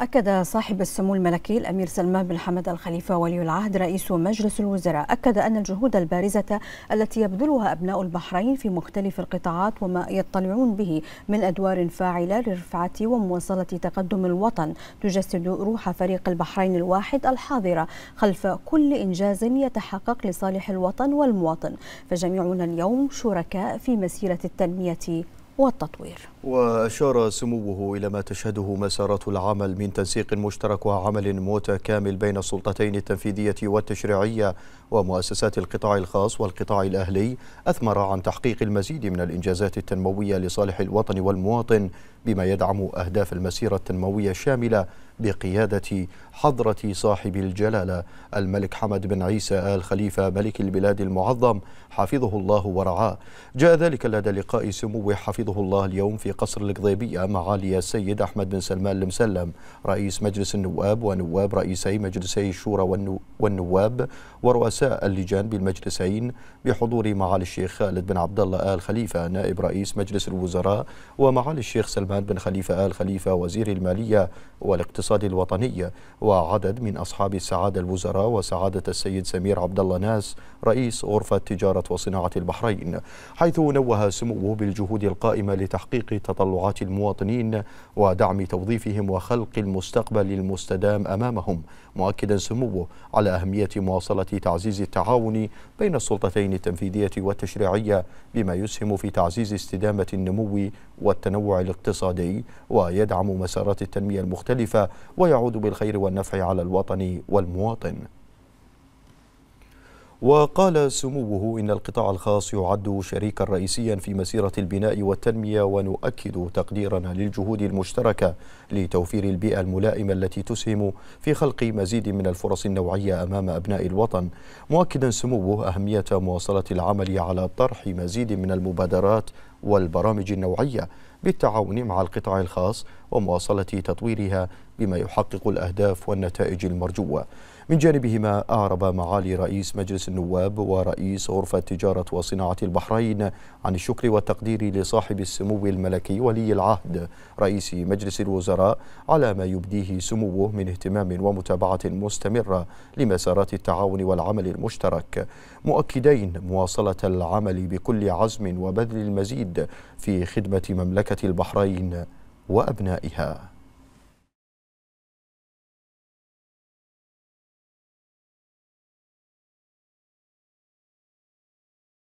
أكد صاحب السمو الملكي الأمير سلمان بن حمد الخليفة ولي العهد رئيس مجلس الوزراء أكد أن الجهود البارزة التي يبذلها أبناء البحرين في مختلف القطاعات وما يطلعون به من أدوار فاعلة لرفعة ومواصلة تقدم الوطن تجسد روح فريق البحرين الواحد الحاضرة خلف كل إنجاز يتحقق لصالح الوطن والمواطن فجميعنا اليوم شركاء في مسيرة التنمية والتطوير وأشار سموه إلى ما تشهده مسارات العمل من تنسيق مشترك وعمل متكامل بين السلطتين التنفيذية والتشريعية ومؤسسات القطاع الخاص والقطاع الأهلي أثمر عن تحقيق المزيد من الإنجازات التنموية لصالح الوطن والمواطن بما يدعم أهداف المسيرة التنموية الشاملة بقيادة حضرة صاحب الجلالة الملك حمد بن عيسى آل خليفة ملك البلاد المعظم حفظه الله ورعاه جاء ذلك لدى لقاء سمو حفظه الله اليوم في قصر القضيبية معالي السيد أحمد بن سلمان المسلم رئيس مجلس النواب ونواب رئيسي مجلسي الشورى والنواب ورؤساء اللجان بالمجلسين بحضور معالي الشيخ خالد بن عبد الله آل خليفة نائب رئيس مجلس الوزراء ومعالي الشيخ سلمان بن خليفة آل خليفة وزير المالية والاقتصاد الاقتصاد الوطني وعدد من أصحاب السعادة الوزراء وسعادة السيد سمير عبد الله ناس رئيس غرفة تجارة وصناعة البحرين حيث نوه سموه بالجهود القائمة لتحقيق تطلعات المواطنين ودعم توظيفهم وخلق المستقبل المستدام أمامهم مؤكدا سموه على أهمية مواصلة تعزيز التعاون بين السلطتين التنفيذية والتشريعية بما يسهم في تعزيز استدامة النمو والتنوع الاقتصادي ويدعم مسارات التنمية المختلفة ويعود بالخير والنفع على الوطن والمواطن وقال سموه إن القطاع الخاص يعد شريكا رئيسيا في مسيرة البناء والتنمية ونؤكد تقديرنا للجهود المشتركة لتوفير البيئة الملائمة التي تسهم في خلق مزيد من الفرص النوعية أمام أبناء الوطن مؤكدا سموه أهمية مواصلة العمل على طرح مزيد من المبادرات والبرامج النوعية بالتعاون مع القطاع الخاص ومواصلة تطويرها بما يحقق الأهداف والنتائج المرجوة من جانبهما أعرب معالي رئيس مجلس النواب ورئيس غرفة تجارة وصناعة البحرين عن الشكر والتقدير لصاحب السمو الملكي ولي العهد رئيس مجلس الوزراء على ما يبديه سموه من اهتمام ومتابعة مستمرة لمسارات التعاون والعمل المشترك مؤكدين مواصلة العمل بكل عزم وبذل المزيد في خدمة مملكة البحرين وأبنائها